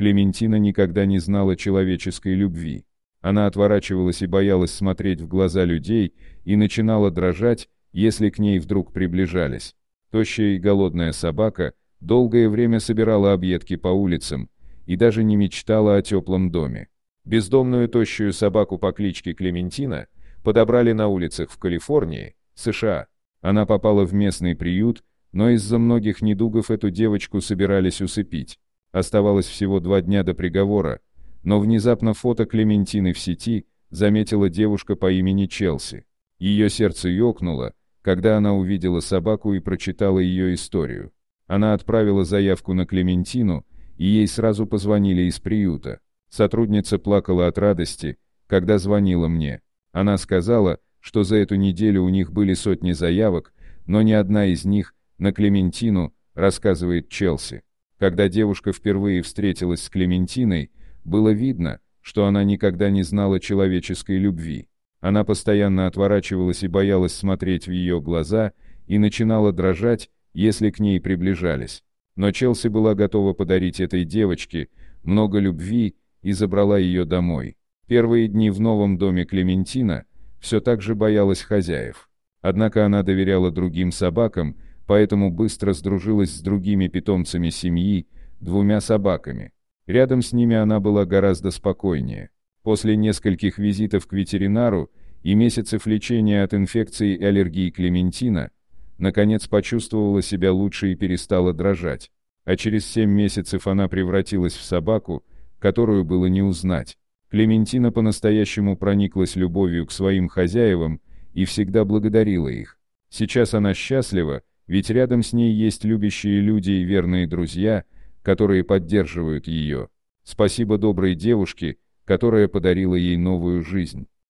Клементина никогда не знала человеческой любви. Она отворачивалась и боялась смотреть в глаза людей и начинала дрожать, если к ней вдруг приближались. Тощая и голодная собака долгое время собирала объедки по улицам и даже не мечтала о теплом доме. Бездомную тощую собаку по кличке Клементина подобрали на улицах в Калифорнии, США. Она попала в местный приют, но из-за многих недугов эту девочку собирались усыпить. Оставалось всего два дня до приговора, но внезапно фото Клементины в сети заметила девушка по имени Челси. Ее сердце ёкнуло, когда она увидела собаку и прочитала ее историю. Она отправила заявку на Клементину, и ей сразу позвонили из приюта. Сотрудница плакала от радости, когда звонила мне. Она сказала, что за эту неделю у них были сотни заявок, но ни одна из них на Клементину, рассказывает Челси. Когда девушка впервые встретилась с Клементиной, было видно, что она никогда не знала человеческой любви. Она постоянно отворачивалась и боялась смотреть в ее глаза, и начинала дрожать, если к ней приближались. Но Челси была готова подарить этой девочке много любви и забрала ее домой. Первые дни в новом доме Клементина все так же боялась хозяев. Однако она доверяла другим собакам, поэтому быстро сдружилась с другими питомцами семьи, двумя собаками. Рядом с ними она была гораздо спокойнее. После нескольких визитов к ветеринару и месяцев лечения от инфекции и аллергии Клементина, наконец почувствовала себя лучше и перестала дрожать. А через семь месяцев она превратилась в собаку, которую было не узнать. Клементина по-настоящему прониклась любовью к своим хозяевам и всегда благодарила их. Сейчас она счастлива, ведь рядом с ней есть любящие люди и верные друзья, которые поддерживают ее. Спасибо доброй девушке, которая подарила ей новую жизнь.